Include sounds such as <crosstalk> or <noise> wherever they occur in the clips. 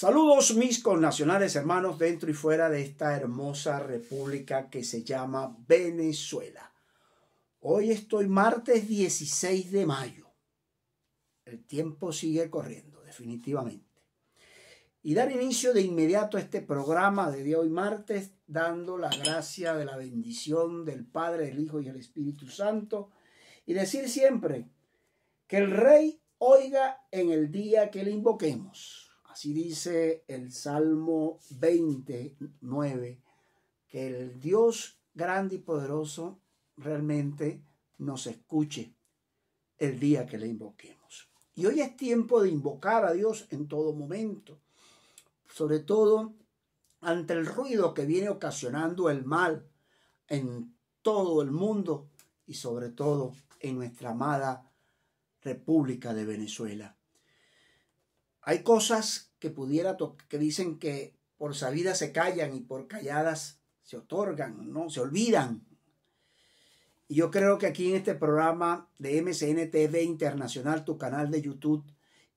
Saludos mis connacionales hermanos dentro y fuera de esta hermosa república que se llama Venezuela. Hoy estoy martes 16 de mayo. El tiempo sigue corriendo, definitivamente. Y dar inicio de inmediato a este programa de hoy martes, dando la gracia de la bendición del Padre, el Hijo y el Espíritu Santo. Y decir siempre que el Rey oiga en el día que le invoquemos Así dice el Salmo 29, que el Dios grande y poderoso realmente nos escuche el día que le invoquemos. Y hoy es tiempo de invocar a Dios en todo momento, sobre todo ante el ruido que viene ocasionando el mal en todo el mundo y sobre todo en nuestra amada República de Venezuela. Hay cosas que pudiera que dicen que por sabidas se callan y por calladas se otorgan, ¿no? Se olvidan. Y yo creo que aquí en este programa de MCN TV Internacional, tu canal de YouTube,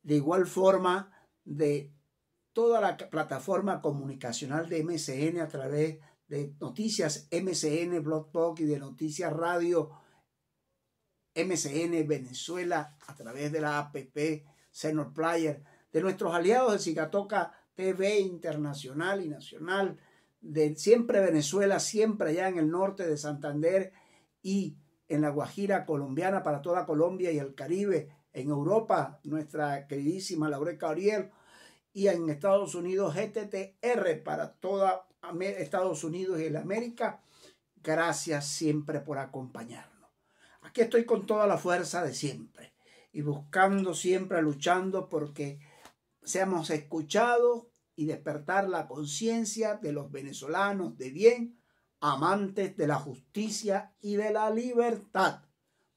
de igual forma de toda la plataforma comunicacional de MCN a través de noticias MCN Blog y de noticias radio MCN Venezuela a través de la app Senor Player de nuestros aliados de Cigatoca TV internacional y nacional, de siempre Venezuela, siempre allá en el norte de Santander y en la Guajira colombiana para toda Colombia y el Caribe, en Europa, nuestra queridísima Laureca Oriel, y en Estados Unidos, GTTR para toda Estados Unidos y el América. Gracias siempre por acompañarnos. Aquí estoy con toda la fuerza de siempre y buscando siempre, luchando porque seamos escuchados y despertar la conciencia de los venezolanos de bien, amantes de la justicia y de la libertad,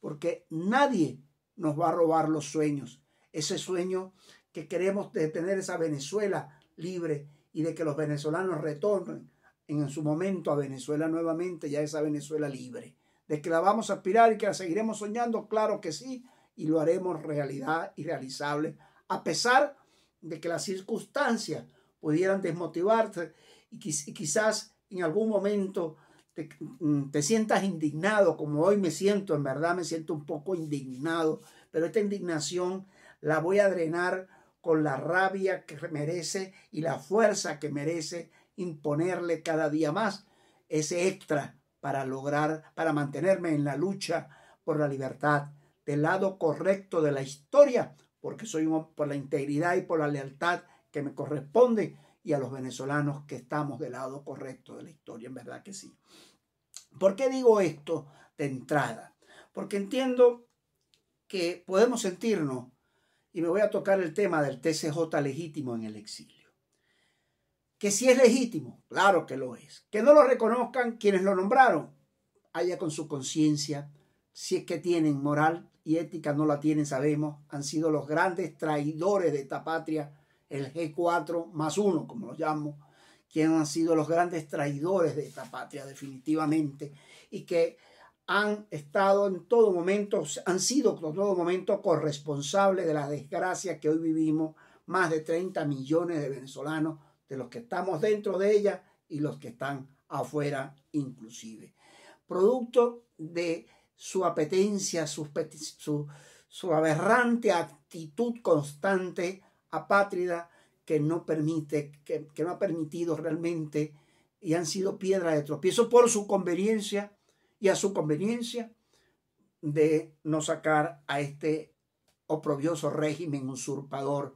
porque nadie nos va a robar los sueños, ese sueño que queremos de tener esa Venezuela libre y de que los venezolanos retornen en su momento a Venezuela nuevamente, ya esa Venezuela libre, de que la vamos a aspirar y que la seguiremos soñando, claro que sí, y lo haremos realidad y realizable, a pesar de de que las circunstancias pudieran desmotivarte y, quizás en algún momento mm, te, sientas indignado, como hoy me siento, en verdad me siento un poco indignado, pero esta indignación la voy a drenar con la rabia que merece y la fuerza que merece imponerle cada día más ese extra para lograr, para mantenerme en la lucha por la libertad del lado correcto de la historia porque soy un, por la integridad y por la lealtad que me corresponde y a los venezolanos que estamos del lado correcto de la historia, en verdad que sí. ¿Por qué digo esto de entrada? Porque entiendo que podemos sentirnos, y me voy a tocar el tema del TCJ legítimo en el exilio, que si es legítimo, claro que lo es, que no lo reconozcan quienes lo nombraron, haya con su conciencia, si es que tienen moral, y ética no la tienen, sabemos, han sido los grandes traidores de esta patria, el G4 más uno, como lo llamo, quienes han sido los grandes traidores de esta patria definitivamente y que han estado en todo momento, han sido en todo momento corresponsables de las desgracias que hoy vivimos, más de 30 millones de venezolanos, de los que estamos dentro de ella y los que están afuera inclusive. Producto de su apetencia, su, aberrante actitud constante, apátrida, que no permite, que, que no ha permitido realmente y han sido piedra de tropiezo por su conveniencia y a su conveniencia de no sacar a este oprobioso régimen usurpador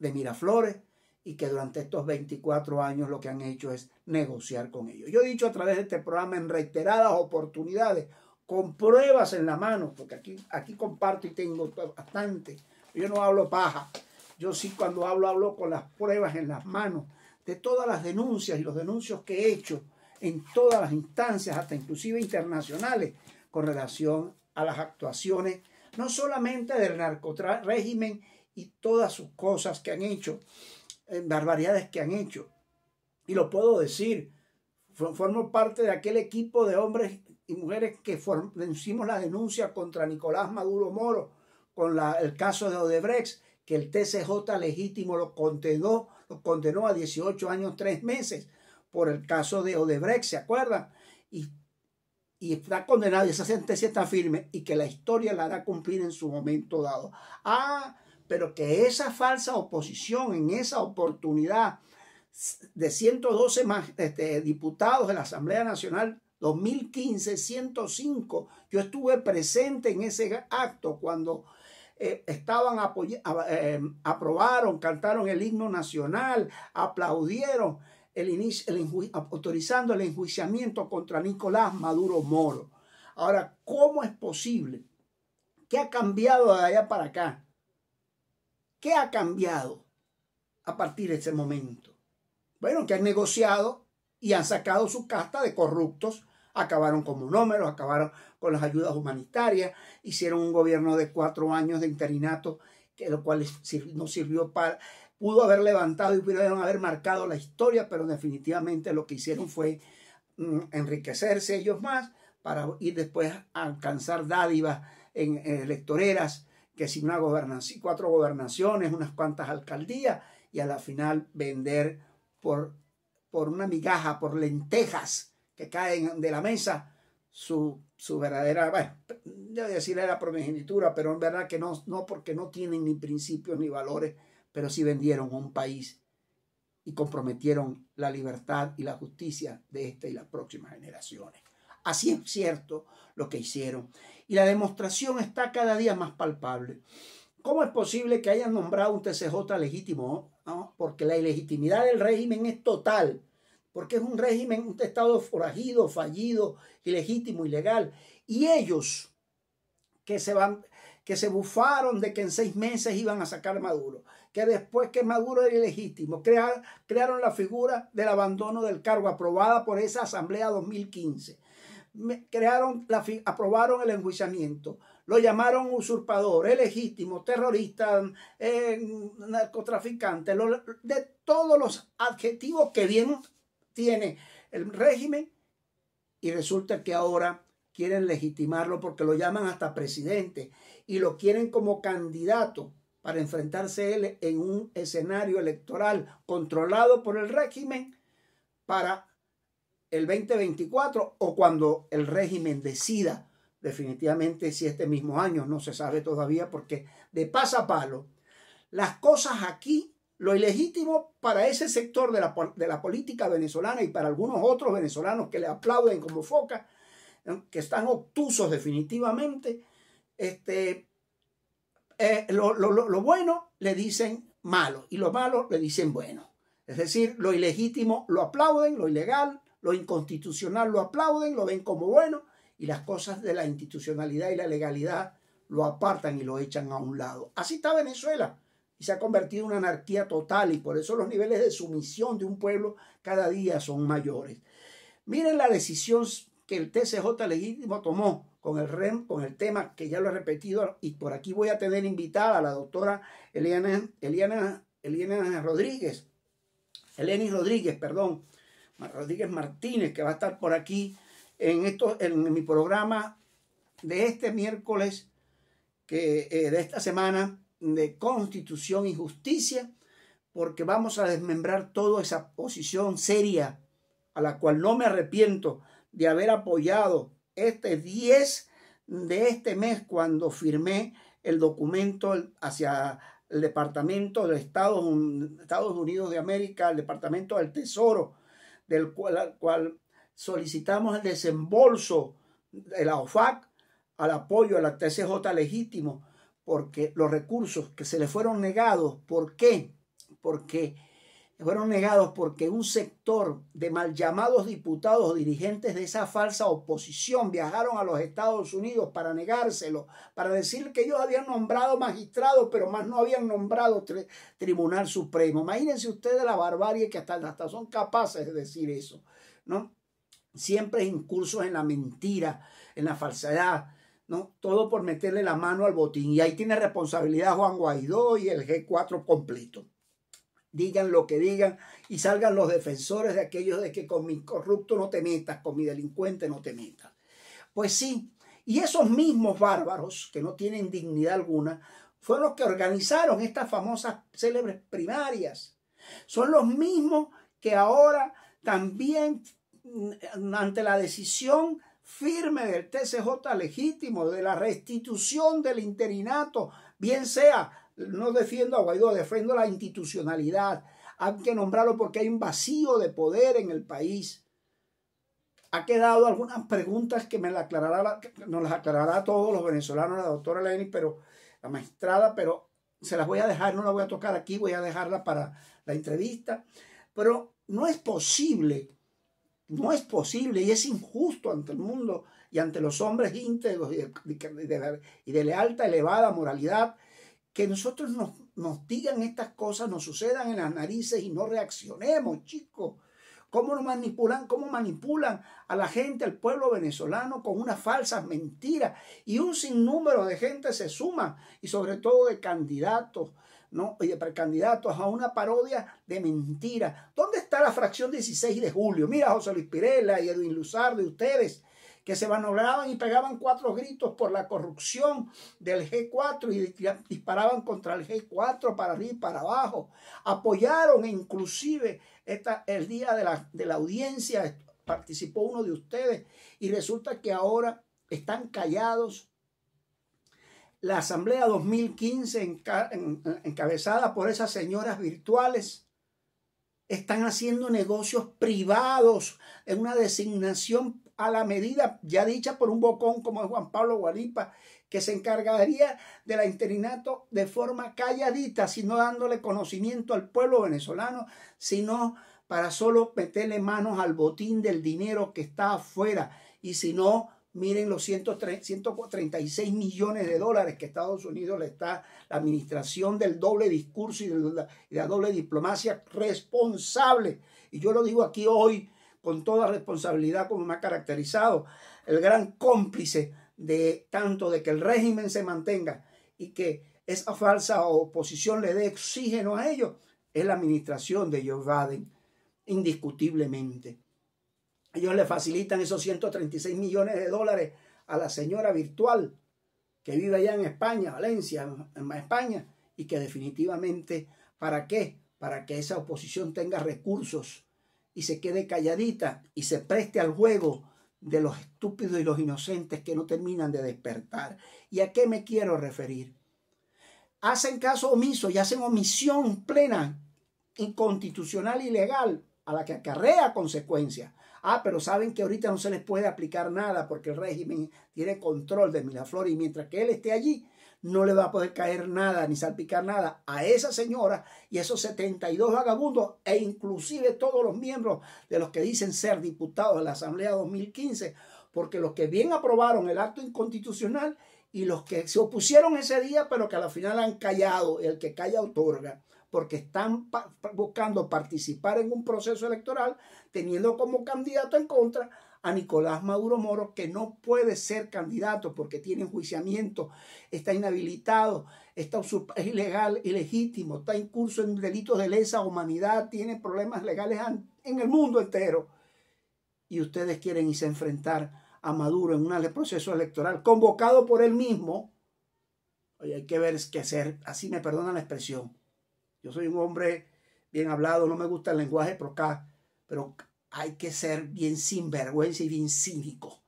de Miraflores y que durante estos 24 años lo que han hecho es negociar con ellos. Yo he dicho a través de este programa en reiteradas oportunidades, con pruebas en la mano, porque aquí, aquí comparto y tengo bastante. Yo no hablo paja. Yo sí cuando hablo, hablo con las pruebas en las manos de todas las denuncias y los denuncios que he hecho en todas las instancias, hasta inclusive internacionales, con relación a las actuaciones, no solamente del régimen y todas sus cosas que han hecho, eh, barbaridades que han hecho. Y lo puedo decir, formo parte de aquel equipo de hombres y mujeres que hicimos la denuncia contra Nicolás Maduro Moro con el caso de Odebrecht, que el TCJ legítimo lo condenó, lo condenó a 18 años, 3 meses por el caso de Odebrecht, ¿se acuerdan? Y, está condenado y esa sentencia está firme y que la historia la hará cumplir en su momento dado. Ah, pero que esa falsa oposición en esa oportunidad de 112 más, este, diputados de la Asamblea Nacional 2015 105. Yo estuve presente en ese acto cuando eh, estaban em, aprobaron, cantaron el himno nacional, aplaudieron el, autorizando el enjuiciamiento contra Nicolás Maduro Moro. Ahora, ¿cómo es posible? ¿Qué ha cambiado de allá para acá? ¿Qué ha cambiado a partir de ese momento? Bueno, que han negociado y han sacado su casta de corruptos acabaron como monómeros, acabaron con las ayudas humanitarias, hicieron un gobierno de cuatro años de interinato, que lo cual no sirvió para, pudo haber levantado y pudieron haber marcado la historia, pero definitivamente lo que hicieron fue mm, enriquecerse ellos más para ir después a alcanzar dádivas en, electoreras, que sin una gobernación, cuatro gobernaciones, unas cuantas alcaldías, y a la final vender por, por una migaja, por lentejas, que caen de la mesa, su, verdadera, bueno, debo decir la progenitura, pero en verdad que no, no porque no tienen ni principios ni valores, pero sí vendieron un país y comprometieron la libertad y la justicia de esta y las próximas generaciones. Así es cierto lo que hicieron. Y la demostración está cada día más palpable. ¿Cómo es posible que hayan nombrado un TCJ legítimo? Porque la ilegitimidad del régimen es total porque es un régimen, un Estado forajido, fallido, ilegítimo, ilegal. Y ellos que se van, que se bufaron de que en seis meses iban a sacar a Maduro, que después que Maduro era ilegítimo, crearon la figura del abandono del cargo aprobada por esa Asamblea 2015. Crearon la, aprobaron el enjuiciamiento, lo llamaron usurpador, ilegítimo, terrorista, eh, narcotraficante, de todos los adjetivos que vienen tiene el régimen y resulta que ahora quieren legitimarlo porque lo llaman hasta presidente y lo quieren como candidato para enfrentarse él en un escenario electoral controlado por el régimen para el 2024 o cuando el régimen decida definitivamente si este mismo año, no se sabe todavía porque de paso a palo, las cosas aquí lo ilegítimo para ese sector de la, de la política venezolana y para algunos otros venezolanos que le aplauden como foca, que están obtusos definitivamente, este, eh, lo, lo, bueno le dicen malo y lo malo le dicen bueno. Es decir, lo ilegítimo lo aplauden, lo ilegal, lo inconstitucional lo aplauden, lo ven como bueno y las cosas de la institucionalidad y la legalidad lo apartan y lo echan a un lado. Así está Venezuela y se ha convertido en una anarquía total y por eso los niveles de sumisión de un pueblo cada día son mayores. Miren la decisión que el TCJ legítimo tomó con el REM, con el tema que ya lo he repetido y por aquí voy a tener invitada a la doctora Eliana, Eliana, Eliana Rodríguez, Eleni Rodríguez, perdón, Rodríguez Martínez, que va a estar por aquí en, esto, en mi programa de este miércoles, que, eh, de esta semana, de constitución y justicia, porque vamos a desmembrar toda esa posición seria a la cual no me arrepiento de haber apoyado este 10 de este mes cuando firmé el documento hacia el Departamento de Estados, Unidos de América, el Departamento del Tesoro, del cual, solicitamos el desembolso de la OFAC al apoyo a la TCJ legítimo porque los recursos que se le fueron negados, ¿por qué? Porque fueron negados porque un sector de mal llamados diputados o dirigentes de esa falsa oposición viajaron a los Estados Unidos para negárselo, para decir que ellos habían nombrado magistrados, pero más no habían nombrado Tribunal Supremo. Imagínense ustedes la barbarie que hasta, hasta son capaces de decir eso, ¿no? Siempre incursos en la mentira, en la falsedad, todo por meterle la mano al botín. Y ahí tiene responsabilidad Juan Guaidó y el G4 completo. Digan lo que digan y salgan los defensores de aquellos de que con mi corrupto no te metas, con mi delincuente no te metas. Pues sí, y esos mismos bárbaros, que no tienen dignidad alguna, fueron los que organizaron estas famosas célebres primarias. Son los mismos que ahora también, mm, ante la decisión firme del TCJ legítimo, de la restitución del interinato, bien sea, no defiendo a Guaidó, defiendo la institucionalidad. Hay que nombrarlo porque hay un vacío de poder en el país. Ha quedado algunas preguntas que me la aclarará, nos las aclarará a todos los venezolanos, la doctora Lenin, pero la magistrada, pero se las voy a dejar, no la voy a tocar aquí, voy a dejarla para la entrevista. Pero no es posible no es posible y es injusto ante el mundo y ante los hombres íntegros y de, la alta elevada moralidad que nosotros nos, nos, digan estas cosas, nos sucedan en las narices y no reaccionemos, chicos. ¿Cómo nos manipulan? ¿Cómo manipulan a la gente, al pueblo venezolano con unas falsas mentiras? Y un sinnúmero de gente se suma, y sobre todo de candidatos ¿no? de precandidatos a una parodia de mentira. ¿Dónde está la fracción 16 de julio? Mira José Luis Pirela y Edwin Luzardo y ustedes que se manobraban y pegaban cuatro gritos por la corrupción del G4 y disparaban contra el G4 para arriba y para abajo. Apoyaron e inclusive el día de la, de la audiencia, participó uno de ustedes y resulta que ahora están callados la Asamblea 2015 encabezada por esas señoras virtuales, están haciendo negocios privados en una designación a la medida ya dicha por un bocón como es Juan Pablo Guaripa, que se encargaría de la interinato de forma calladita, sino dándole conocimiento al pueblo venezolano, sino para solo meterle manos al botín del dinero que está afuera y si no Miren los 136 millones de dólares que Estados Unidos le está, la administración del doble discurso y de la doble diplomacia responsable. Y yo lo digo aquí hoy con toda responsabilidad, como me ha caracterizado, el gran cómplice de tanto de que el régimen se mantenga y que esa falsa oposición le dé oxígeno a ellos, es la administración de Joe Biden, indiscutiblemente. Ellos le facilitan esos 136 millones de dólares a la señora virtual que vive allá en España, Valencia, en España, y que definitivamente, ¿para qué? Para que esa oposición tenga recursos y se quede calladita y se preste al juego de los estúpidos y los inocentes que no terminan de despertar. ¿Y a qué me quiero referir? Hacen caso omiso y hacen omisión plena, inconstitucional y legal, a la que acarrea consecuencias. Ah, pero saben que ahorita no se les puede aplicar nada porque el régimen tiene control de Miraflores y mientras que él esté allí, no le va a poder caer nada ni salpicar nada a esa señora y esos 72 vagabundos e inclusive todos los miembros de los que dicen ser diputados de la Asamblea 2015, porque los que bien aprobaron el acto inconstitucional y los que se opusieron ese día, pero que al final han callado, el que calla otorga porque están buscando participar en un proceso electoral teniendo como candidato en contra a Nicolás Maduro Moro, que no puede ser candidato porque tiene enjuiciamiento, está inhabilitado, está es ilegal, ilegítimo, está incurso en delitos de lesa humanidad, tiene problemas legales en el mundo entero. Y ustedes quieren irse a enfrentar a Maduro en un proceso electoral convocado por él mismo. Oye, hay que ver qué hacer, así me perdona la expresión, yo soy un hombre bien hablado, no me gusta el lenguaje pero hay que ser bien sinvergüenza y bien cínico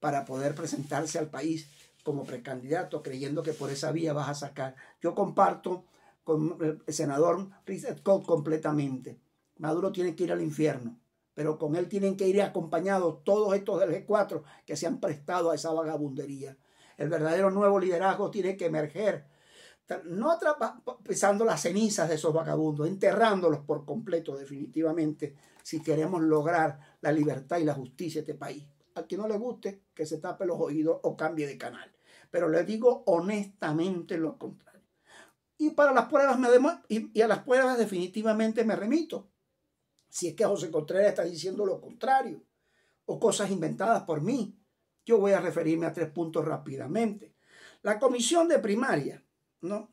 para poder presentarse al país como precandidato, creyendo que por esa vía vas a sacar. Yo comparto con el senador Richard Koch completamente. Maduro tiene que ir al infierno, pero con él tienen que ir acompañados todos estos del G4 que se han prestado a esa vagabundería. El verdadero nuevo liderazgo tiene que emerger no pisando las cenizas de esos vagabundos, enterrándolos por completo definitivamente si queremos lograr la libertad y la justicia de este país. A quien no le guste, que se tape los oídos o cambie de canal. Pero le digo honestamente lo contrario. Y para las pruebas me y a las pruebas definitivamente me remito. Si es que José Contreras está diciendo lo contrario o cosas inventadas por mí, yo voy a referirme a tres puntos rápidamente. La comisión de primaria ¿no?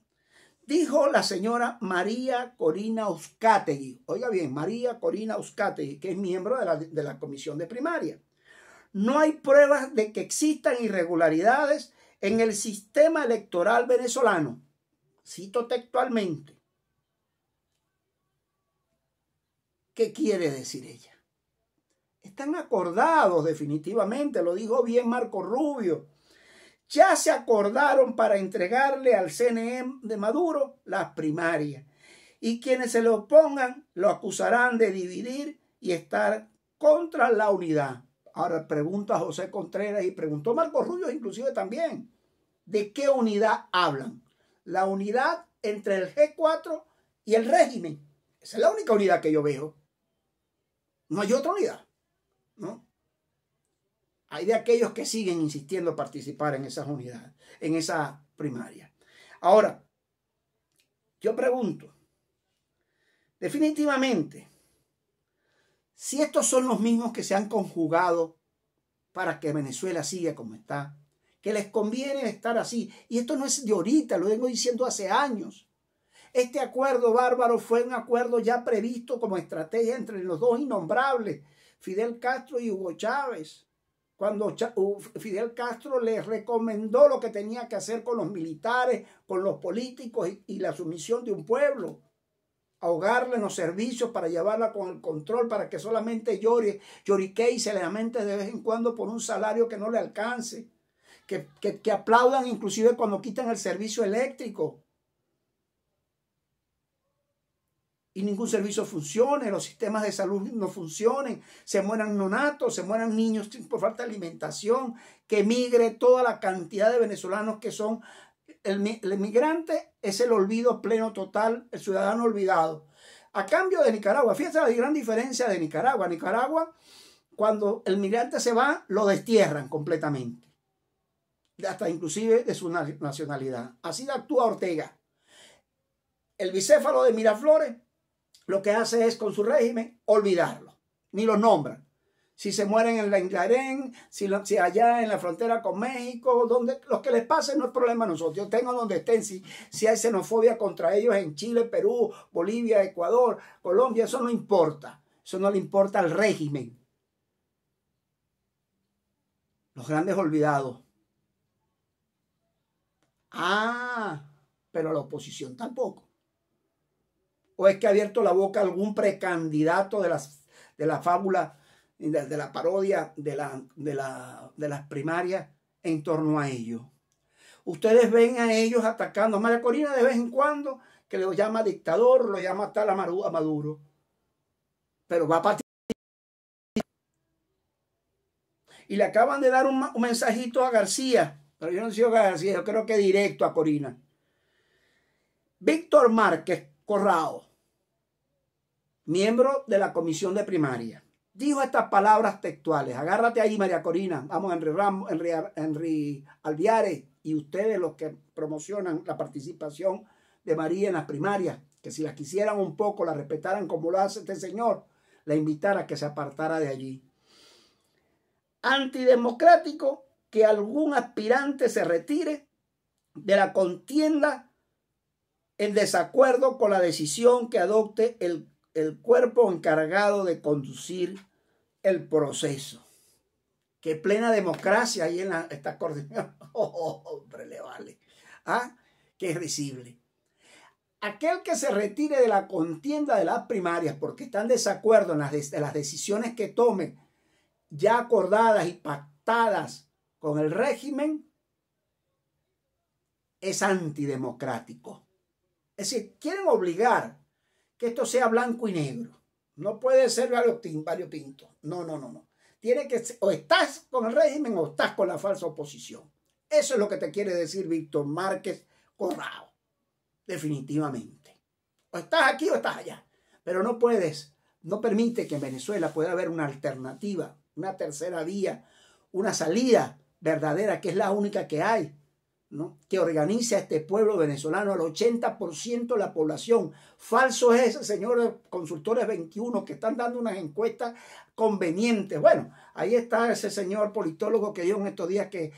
Dijo la señora María Corina Uzcategui, oiga bien, María Corina Uzcategui, que es miembro de la, de la comisión de primaria. No hay pruebas de que existan irregularidades en el sistema electoral venezolano. Cito textualmente. ¿Qué quiere decir ella? Están acordados definitivamente, lo dijo bien Marco Rubio ya se acordaron para entregarle al CNM de Maduro las primarias. Y quienes se lo opongan lo acusarán de dividir y estar contra la unidad. Ahora pregunta José Contreras y preguntó Marco Rubio inclusive también. ¿De qué unidad hablan? La unidad entre el G4 y el régimen. Esa es la única unidad que yo veo. No hay otra unidad. ¿no? Hay de aquellos que siguen insistiendo en participar en esas unidades, en esa primaria. Ahora, yo pregunto, definitivamente, si estos son los mismos que se han conjugado para que Venezuela siga como está, que les conviene estar así, y esto no es de ahorita, lo vengo diciendo hace años. Este acuerdo bárbaro fue un acuerdo ya previsto como estrategia entre los dos innombrables, Fidel Castro y Hugo Chávez cuando Fidel Castro le recomendó lo que tenía que hacer con los militares, con los políticos y, la sumisión de un pueblo. Ahogarle los servicios para llevarla con el control, para que solamente llore, llorique y se le lamente de vez en cuando por un salario que no le alcance. Que, que aplaudan inclusive cuando quitan el servicio eléctrico y ningún servicio funcione, los sistemas de salud no funcionen, se mueran nonatos, se mueran niños <laughs> por falta de alimentación, que migre toda la cantidad de venezolanos que son. El, emigrante es el olvido pleno total, el ciudadano olvidado. A cambio de Nicaragua, fíjense la gran diferencia de Nicaragua. Nicaragua, cuando el migrante se va, lo destierran completamente, hasta inclusive de su nacionalidad. Así actúa Ortega. El bicéfalo de Miraflores lo que hace es con su régimen olvidarlo, ni lo nombran. Si se mueren en la Inglaterra, si, allá en la frontera con México, donde los que les pase no es problema a nosotros. Yo tengo donde estén, si, si hay xenofobia contra ellos en Chile, Perú, Bolivia, Ecuador, Colombia, eso no importa. Eso no le importa al régimen. Los grandes olvidados. Ah, pero la oposición tampoco es que ha abierto la boca algún precandidato de, las, de la fábula, de, la parodia de, la, de, las primarias en torno a ellos Ustedes ven a ellos atacando a María Corina de vez en cuando, que lo llama dictador, lo llama tal a Maduro. Pero va a partir. Y le acaban de dar un, mensajito a García, pero yo no sé García, yo creo que directo a Corina. Víctor Márquez Corrao miembro de la comisión de primaria, dijo estas palabras textuales. Agárrate ahí, María Corina. Vamos, Henry, Ramos, Henry, Alviares y ustedes los que promocionan la participación de María en las primarias, que si las quisieran un poco, la respetaran como lo hace este señor, la invitara a que se apartara de allí. Antidemocrático que algún aspirante se retire de la contienda en desacuerdo con la decisión que adopte el el cuerpo encargado de conducir el proceso. Qué plena democracia ahí en la, esta coordinación. <laughs> Oh, hombre, le vale. ¿Ah? Qué visible Aquel que se retire de la contienda de las primarias porque está en desacuerdo en las, las decisiones que tome ya acordadas y pactadas con el régimen, es antidemocrático. Es decir, quieren obligar que esto sea blanco y negro. No puede ser variopinto. No, no, no, no. Tiene que o estás con el régimen o estás con la falsa oposición. Eso es lo que te quiere decir Víctor Márquez Corrao. Definitivamente. O estás aquí o estás allá. Pero no puedes, no permite que en Venezuela pueda haber una alternativa, una tercera vía, una salida verdadera, que es la única que hay que organiza este pueblo venezolano, al 80% de la población. Falso es ese, señor consultores 21, que están dando unas encuestas convenientes. Bueno, ahí está ese señor politólogo que dio en estos días que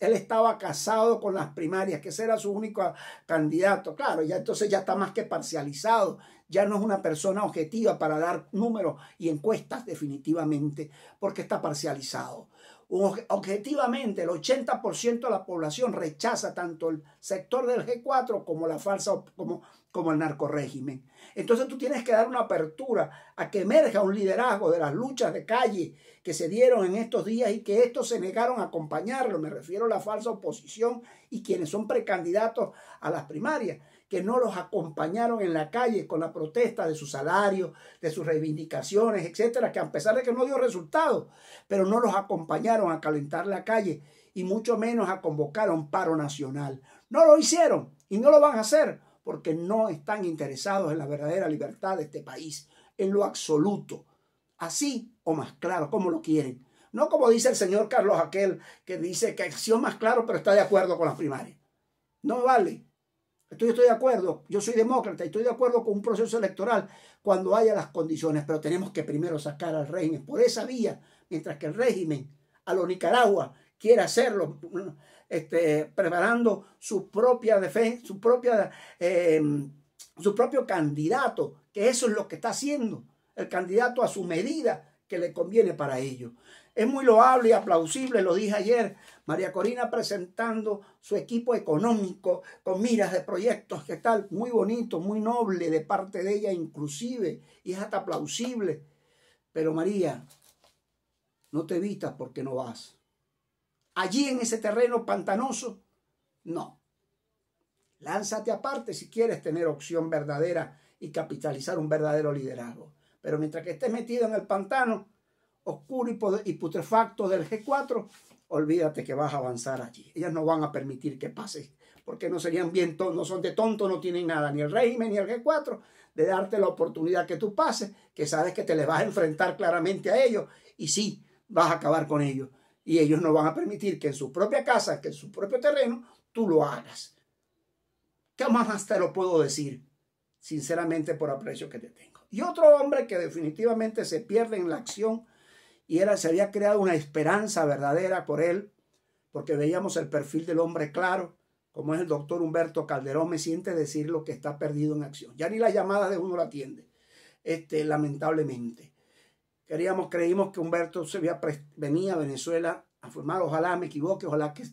él estaba casado con las primarias, que ese era su único candidato. Claro, ya entonces ya está más que parcializado, ya no es una persona objetiva para dar números y encuestas definitivamente, porque está parcializado. Objetivamente, el 80% de la población rechaza tanto el sector del G4 como la, falsa, como como el narcorégimen. Entonces tú tienes que dar una apertura a que emerja un liderazgo de las luchas de calle que se dieron en estos días y que estos se negaron a acompañarlo. Me refiero a la falsa oposición y quienes son precandidatos a las primarias, que no los acompañaron en la calle con la protesta de su salario de sus reivindicaciones, etcétera, que a pesar de que no dio resultado, pero no los acompañaron a calentar la calle y mucho menos a convocar a un paro nacional. No lo hicieron y no lo van a hacer porque no están interesados en la verdadera libertad de este país, en lo absoluto, así o más claro, como lo quieren. No como dice el señor Carlos Aquel, que dice que acción más claro, pero está de acuerdo con las primarias. No vale. Estoy, estoy de acuerdo, yo soy demócrata y estoy de acuerdo con un proceso electoral cuando haya las condiciones, pero tenemos que primero sacar al régimen por esa vía, mientras que el régimen a los Nicaragua quiere hacerlo, este, preparando su propia defensa, su, propia, em, su propio candidato, que eso es lo que está haciendo, el candidato a su medida que le conviene para ello. Es muy loable y aplausible, lo dije ayer, María Corina presentando su equipo económico con miras de proyectos que están muy bonitos, muy noble de parte de ella inclusive, y es hasta plausible. Pero María, no te evitas porque no vas allí en ese terreno pantanoso. No. Lánzate aparte si quieres tener opción verdadera y capitalizar un verdadero liderazgo. Pero mientras que estés metido en el pantano oscuro y putrefacto del G4, olvídate que vas a avanzar allí. Ellas no van a permitir que pases, porque no serían bien no son de tonto, no tienen nada, ni el régimen ni el G4, de darte la oportunidad que tú pases, que sabes que te les vas a enfrentar claramente a ellos y sí, vas a acabar con ellos. Y ellos no van a permitir que en su propia casa, que en su propio terreno, tú lo hagas. ¿Qué más te lo puedo decir? Sinceramente, por aprecio que te tengo. Y otro hombre que definitivamente se pierde en la acción y era, se había creado una esperanza verdadera por él, porque veíamos el perfil del hombre claro, como es el doctor Humberto Calderón, me siente decir lo que está perdido en acción. Ya ni las llamadas de uno la atiende, este, lamentablemente. Queríamos, creímos que Humberto se venía a Venezuela a formar, ojalá me equivoque, ojalá que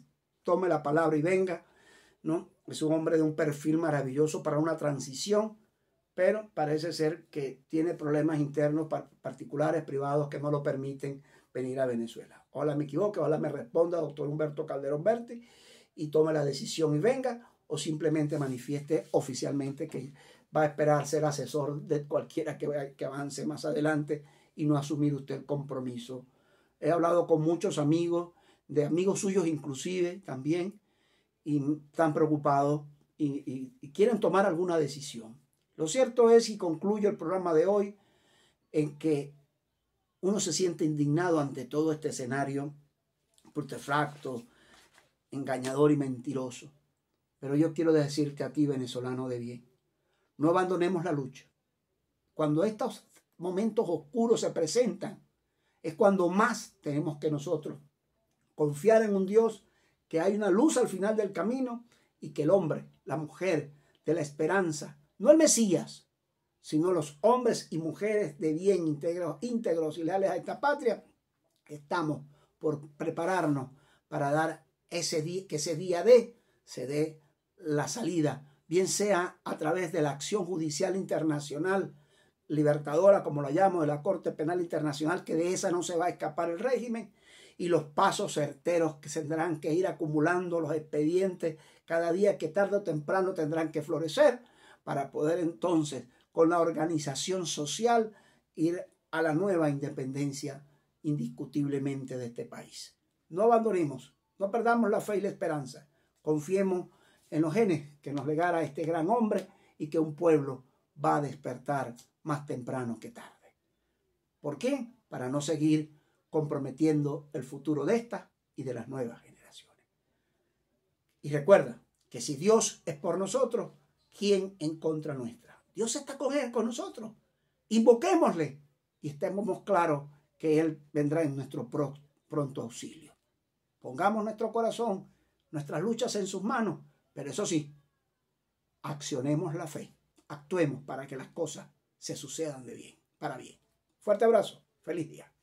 tome la palabra y venga, ¿no? Es un hombre de un perfil maravilloso para una transición, pero parece ser que tiene problemas internos particulares, privados, que no lo permiten venir a Venezuela. Ojalá me equivoque, ojalá me responda doctor Humberto Calderón Berti y tome la decisión y venga, o simplemente manifieste oficialmente que va a esperar ser asesor de cualquiera que, que avance más adelante y no asumir usted el compromiso. He hablado con muchos amigos, de amigos suyos inclusive también, y están preocupados y, quieren tomar alguna decisión. Lo cierto es, y concluyo el programa de hoy, en que uno se siente indignado ante todo este escenario putrefacto, engañador y mentiroso. Pero yo quiero decirte a ti, venezolano de bien, no abandonemos la lucha. Cuando estos momentos oscuros se presentan, es cuando más tenemos que nosotros confiar en un Dios que hay una luz al final del camino y que el hombre, la mujer de la esperanza, no el Mesías, sino los hombres y mujeres de bien íntegros, íntegros y leales a esta patria, estamos por prepararnos para dar ese día, que ese día de se dé la salida, bien sea a través de la acción judicial internacional, libertadora, como la llamo, de la Corte Penal Internacional, que de esa no se va a escapar el régimen, y los pasos certeros que tendrán que ir acumulando los expedientes cada día que tarde o temprano tendrán que florecer para poder entonces con la organización social ir a la nueva independencia indiscutiblemente de este país. No abandonemos, no perdamos la fe y la esperanza, confiemos en los genes que nos legara este gran hombre y que un pueblo va a despertar más temprano que tarde. ¿Por qué? Para no seguir comprometiendo el futuro de estas y de las nuevas generaciones. Y recuerda que si Dios es por nosotros, ¿quién en contra nuestra? Dios está con él, con nosotros. Invoquémosle y estemos claros que Él vendrá en nuestro pronto auxilio. Pongamos nuestro corazón, nuestras luchas en sus manos, pero eso sí, accionemos la fe, actuemos para que las cosas se sucedan de bien, para bien. Fuerte abrazo, feliz día.